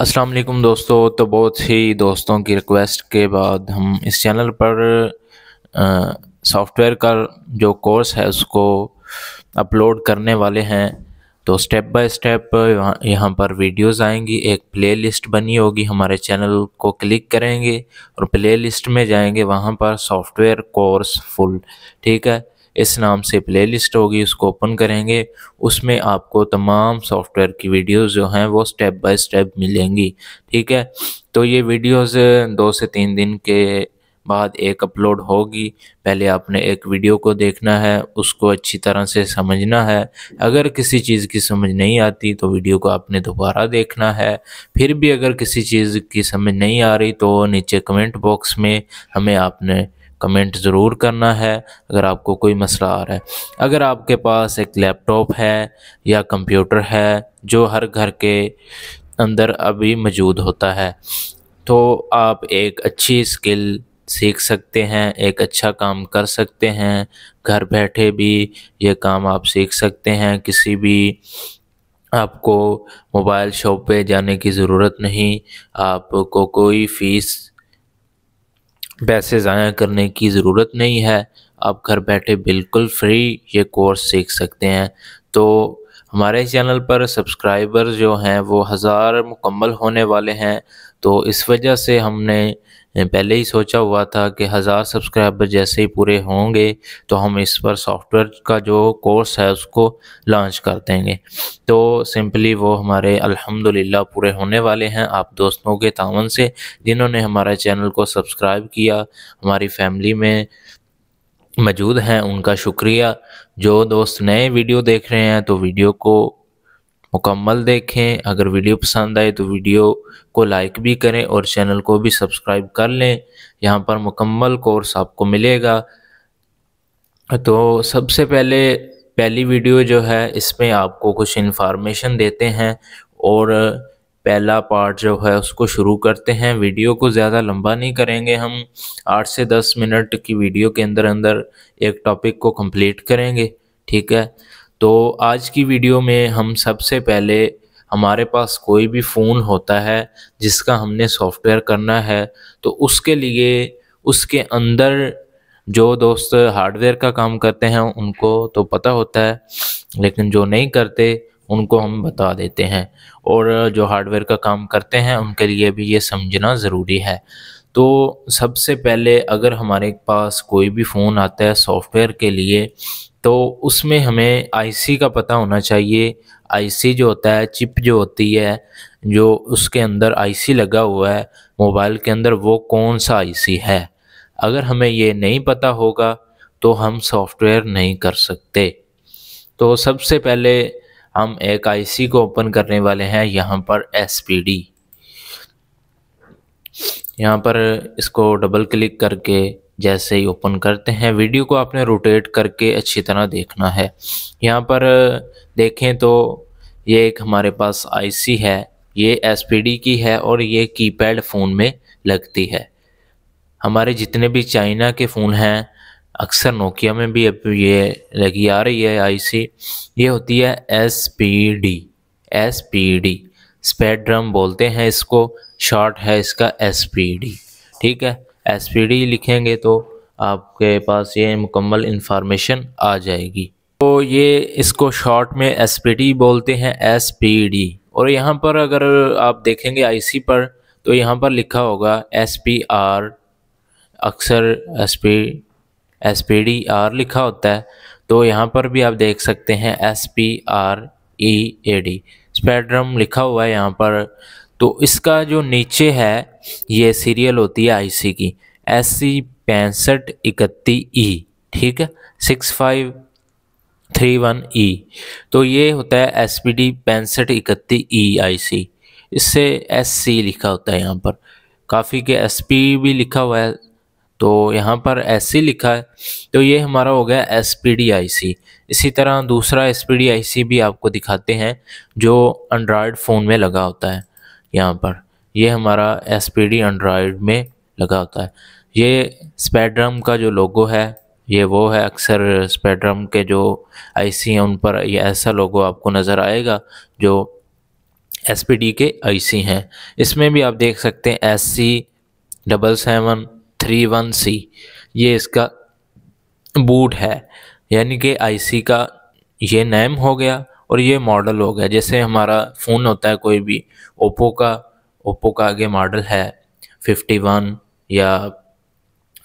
अस्सलाम वालेकुम दोस्तों तो बहुत ही दोस्तों की रिक्वेस्ट के बाद हम इस चैनल पर सॉफ्टवेयर का जो कोर्स है उसको अपलोड करने वाले हैं तो स्टेप बाय स्टेप यहाँ पर वीडियोस आएंगी एक प्लेलिस्ट बनी होगी हमारे चैनल को क्लिक करेंगे और प्लेलिस्ट में जाएंगे वहाँ पर सॉफ्टवेयर कोर्स फुल ठीक है इस नाम से प्लेलिस्ट होगी उसको ओपन करेंगे उसमें आपको तमाम सॉफ्टवेयर की वीडियोस जो हैं वो स्टेप बाय स्टेप मिलेंगी ठीक है तो ये वीडियोस दो से तीन दिन के बाद एक अपलोड होगी पहले आपने एक वीडियो को देखना है उसको अच्छी तरह से समझना है अगर किसी चीज़ की समझ नहीं आती तो वीडियो को आपने दोबारा देखना है फिर भी अगर किसी चीज़ की समझ नहीं आ रही तो नीचे कमेंट बॉक्स में हमें आपने कमेंट ज़रूर करना है अगर आपको कोई मसला आ रहा है अगर आपके पास एक लैपटॉप है या कंप्यूटर है जो हर घर के अंदर अभी मौजूद होता है तो आप एक अच्छी स्किल सीख सकते हैं एक अच्छा काम कर सकते हैं घर बैठे भी ये काम आप सीख सकते हैं किसी भी आपको मोबाइल शॉप पे जाने की ज़रूरत नहीं आपको कोई फ़ीस पैसे ज़ाया करने की ज़रूरत नहीं है आप घर बैठे बिल्कुल फ्री ये कोर्स सीख सकते हैं तो हमारे चैनल पर सब्सक्राइबर जो हैं वो हज़ार मुकम्मल होने वाले हैं तो इस वजह से हमने पहले ही सोचा हुआ था कि हज़ार सब्सक्राइबर जैसे ही पूरे होंगे तो हम इस पर सॉफ्टवेयर का जो कोर्स है उसको लॉन्च कर देंगे तो सिंपली वो हमारे अल्हम्दुलिल्लाह पूरे होने वाले हैं आप दोस्तों के तावन से जिन्होंने हमारे चैनल को सब्सक्राइब किया हमारी फैमिली में मौजूद हैं उनका शुक्रिया जो दोस्त नए वीडियो देख रहे हैं तो वीडियो को मुकम्मल देखें अगर वीडियो पसंद आए तो वीडियो को लाइक भी करें और चैनल को भी सब्सक्राइब कर लें यहाँ पर मुकम्मल कोर्स आपको मिलेगा तो सबसे पहले पहली वीडियो जो है इसमें आपको कुछ इन्फॉर्मेशन देते हैं और पहला पार्ट जो है उसको शुरू करते हैं वीडियो को ज़्यादा लंबा नहीं करेंगे हम आठ से दस मिनट की वीडियो के अंदर अंदर एक टॉपिक को कंप्लीट करेंगे ठीक है तो आज की वीडियो में हम सबसे पहले हमारे पास कोई भी फ़ोन होता है जिसका हमने सॉफ्टवेयर करना है तो उसके लिए उसके अंदर जो दोस्त हार्डवेयर का काम करते हैं उनको तो पता होता है लेकिन जो नहीं करते उनको हम बता देते हैं और जो हार्डवेयर का काम करते हैं उनके लिए भी ये समझना ज़रूरी है तो सबसे पहले अगर हमारे पास कोई भी फ़ोन आता है सॉफ्टवेयर के लिए तो उसमें हमें आईसी का पता होना चाहिए आईसी जो होता है चिप जो होती है जो उसके अंदर आईसी लगा हुआ है मोबाइल के अंदर वो कौन सा आईसी है अगर हमें ये नहीं पता होगा तो हम सॉफ्टवेयर नहीं कर सकते तो सबसे पहले हम एक आईसी को ओपन करने वाले हैं यहाँ पर एसपीडी यहाँ पर इसको डबल क्लिक करके जैसे ही ओपन करते हैं वीडियो को आपने रोटेट करके अच्छी तरह देखना है यहाँ पर देखें तो ये एक हमारे पास आईसी है ये एस की है और ये कीपैड फ़ोन में लगती है हमारे जितने भी चाइना के फ़ोन हैं अक्सर नोकिया में भी अब ये लगी आ रही है आईसी ये होती है S P D S P D Spreadtrum बोलते हैं इसको शॉर्ट है इसका एस पी डी ठीक है एस लिखेंगे तो आपके पास ये मुकम्मल इंफॉर्मेशन आ जाएगी तो ये इसको शॉर्ट में एस बोलते हैं एस और यहाँ पर अगर आप देखेंगे आईसी पर तो यहाँ पर लिखा होगा एस पी आर अक्सर S P S P D R लिखा होता है तो यहाँ पर भी आप देख सकते हैं S P R E A D Spreadtrum लिखा हुआ है यहाँ पर तो इसका जो नीचे है ये सीरियल होती है आईसी की एस सी पैंसठ इकती ई e, ठीक है six five three one E तो ये होता है एस पी डी पैंसठ इकती ई e आई सी इससे एस सी लिखा होता है यहाँ पर काफ़ी के एस पी भी लिखा हुआ है तो यहाँ पर एस सी लिखा है तो ये हमारा हो गया S P D I C इसी तरह दूसरा S P D I C भी आपको दिखाते हैं जो एंड्रॉयड फ़ोन में लगा होता है यहाँ पर ये हमारा एस पी डी एंड्रॉयड में लगा होता है ये स्पेड्रम का जो लोगो है ये वो है अक्सर स्पेड्रम के जो आईसी हैं उन पर ये ऐसा लोगो आपको नज़र आएगा जो एस पी डी के आईसी हैं इसमें भी आप देख सकते हैं S C double seven three one C ये इसका बूट है यानी कि आईसी का ये नेम हो गया और ये मॉडल हो गया जैसे हमारा फ़ोन होता है कोई भी ओप्पो का ओप्पो का आगे मॉडल है फिफ्टी वन या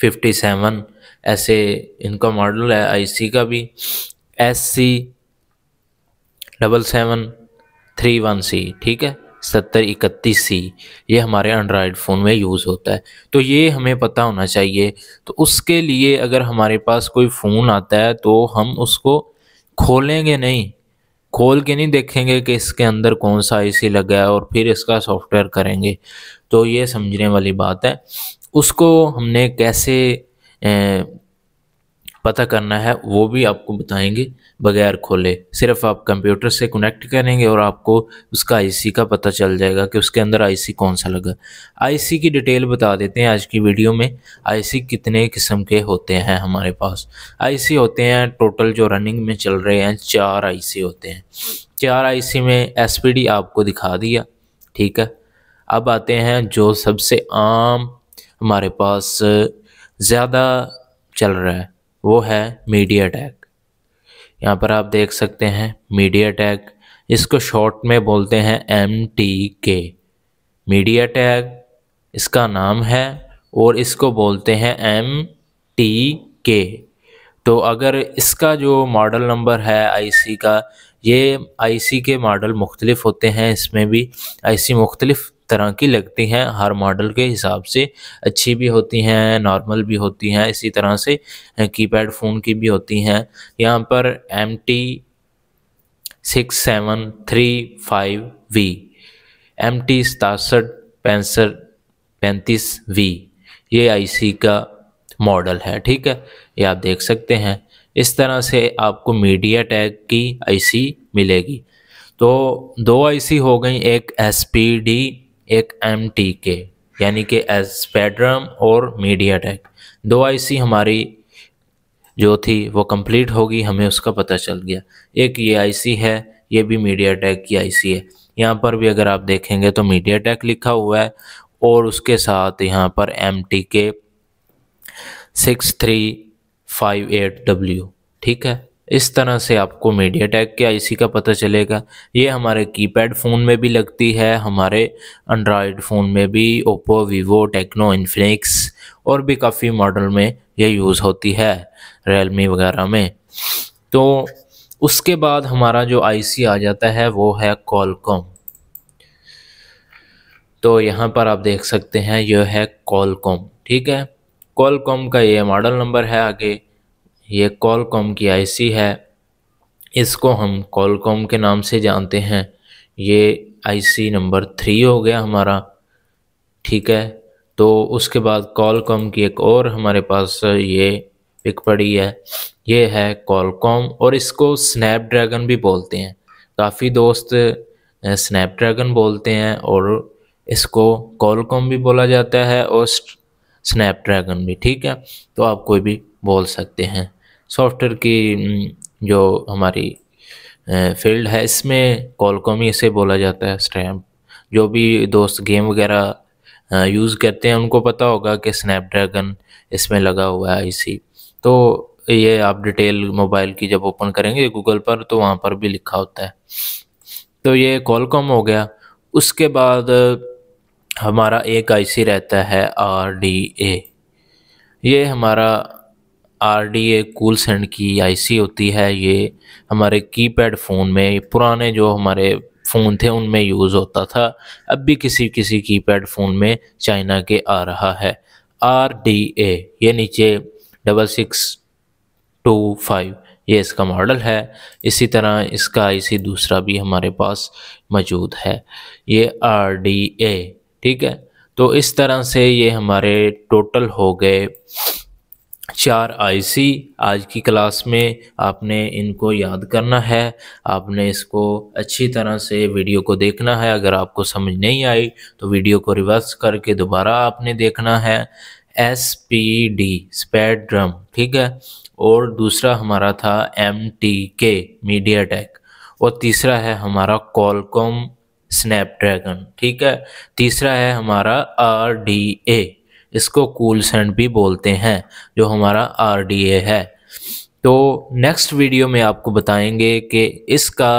फिफ्टी सेवन ऐसे इनका मॉडल है आईसी का भी S C double seven three one C ठीक है सत्तर इकतीस सी ये हमारे एंड्रॉयड फ़ोन में यूज़ होता है तो ये हमें पता होना चाहिए तो उसके लिए अगर हमारे पास कोई फ़ोन आता है तो हम उसको खोलेंगे नहीं खोल के नहीं देखेंगे कि इसके अंदर कौन सा आईसी लगा है और फिर इसका सॉफ्टवेयर करेंगे तो ये समझने वाली बात है उसको हमने कैसे पता करना है वो भी आपको बताएंगे बगैर खोले सिर्फ आप कंप्यूटर से कनेक्ट करेंगे और आपको उसका आईसी का पता चल जाएगा कि उसके अंदर आईसी कौन सा लगा आईसी की डिटेल बता देते हैं आज की वीडियो में आईसी कितने किस्म के होते हैं हमारे पास आईसी होते हैं टोटल जो रनिंग में चल रहे हैं चार आईसी होते हैं चार आईसी में एस आपको दिखा दिया ठीक है अब आते हैं जो सबसे आम हमारे पास ज़्यादा चल रहा है वो है मीडिया टैग यहाँ पर आप देख सकते हैं मीडिया टैग इसको शॉर्ट में बोलते हैं M T K MediaTek इसका नाम है और इसको बोलते हैं एम टी के तो अगर इसका जो मॉडल नंबर है आईसी का ये आईसी के मॉडल मुख्तलिफ होते हैं इसमें भी आईसी मुख्तलिफ तरह की लगती हैं हर मॉडल के हिसाब से अच्छी भी होती हैं नॉर्मल भी होती हैं इसी तरह से कीपैड फ़ोन की भी होती हैं यहाँ पर M T six seven three five V M T सतासठ पैंसठ पैंतीस वी ये आईसी का मॉडल है ठीक है ये आप देख सकते हैं इस तरह से आपको मीडिया टैग की आईसी मिलेगी तो दो आईसी हो गई एक एस पी डी एक एम टी के यानी कि एज स्पेड्रम और मीडिया टैक दो आईसी हमारी जो थी वो कंप्लीट होगी हमें उसका पता चल गया एक ये आईसी है ये भी मीडिया टेक की आईसी है यहाँ पर भी अगर आप देखेंगे तो मीडिया टेक लिखा हुआ है और उसके साथ यहाँ पर M T K six three five eight W ठीक है इस तरह से आपको मीडिया टैग के आईसी का पता चलेगा ये हमारे कीपैड फ़ोन में भी लगती है हमारे एंड्रॉयड फ़ोन में भी ओप्पो वीवो टेक्नो इन्फ्लिक्स और भी काफ़ी मॉडल में ये यूज़ होती है रियलमी वगैरह में तो उसके बाद हमारा जो आईसी आ जाता है वो है कॉलकॉम तो यहाँ पर आप देख सकते हैं यह है कॉलकॉम ठीक है कॉलकॉम का ये मॉडल नंबर है आगे ये कॉलकॉम की आईसी है इसको हम कॉलकॉम के नाम से जानते हैं ये आईसी नंबर थ्री हो गया हमारा ठीक है तो उसके बाद कॉलकॉम की एक और हमारे पास ये पिक पड़ी है ये है कॉलकॉम और इसको स्नैपड्रैगन भी बोलते हैं काफ़ी दोस्त स्नैपड्रैगन बोलते हैं और इसको कॉलकॉम भी बोला जाता है और स्नैपड्रैगन भी ठीक है तो आप कोई भी बोल सकते हैं सॉफ्टवेयर की जो हमारी फील्ड है इसमें कॉलकॉमी इसे बोला जाता है स्टैम्प जो भी दोस्त गेम वगैरह यूज़ करते हैं उनको पता होगा कि स्नैपड्रैगन इसमें लगा हुआ है इसी तो ये आप डिटेल मोबाइल की जब ओपन करेंगे गूगल पर तो वहाँ पर भी लिखा होता है तो ये कॉलकॉम हो गया उसके बाद हमारा एक आईसी रहता है आर डी ए ये हमारा R D A Coolsand की सी होती है ये हमारे कीपैड फ़ोन में पुराने जो हमारे फ़ोन थे उनमें यूज़ होता था अब भी किसी किसी कीपैड फ़ोन में चाइना के आ रहा है आर डी ए ये नीचे डबल सिक्स टू फाइव ये इसका मॉडल है इसी तरह इसका सी दूसरा भी हमारे पास मौजूद है ये आर डी ए ठीक है तो इस तरह से ये हमारे टोटल हो गए चार आईसी आज की क्लास में आपने इनको याद करना है आपने इसको अच्छी तरह से वीडियो को देखना है अगर आपको समझ नहीं आई तो वीडियो को रिवर्स करके दोबारा आपने देखना है एस पी डी स्पैड्रम ठीक है और दूसरा हमारा था M T K MediaTek और तीसरा है हमारा कॉलकॉम स्नैपड्रैगन ठीक है तीसरा है हमारा आर डी ए इसको कूल सेंड भी बोलते हैं जो हमारा आर है तो नेक्स्ट वीडियो में आपको बताएंगे कि इसका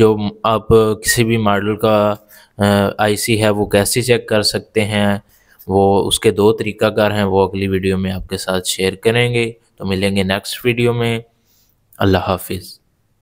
जो आप किसी भी मॉडल का आईसी है वो कैसे चेक कर सकते हैं वो उसके दो तरीक़ाकार हैं वो अगली वीडियो में आपके साथ शेयर करेंगे तो मिलेंगे नेक्स्ट वीडियो में अल्लाह हाफिज़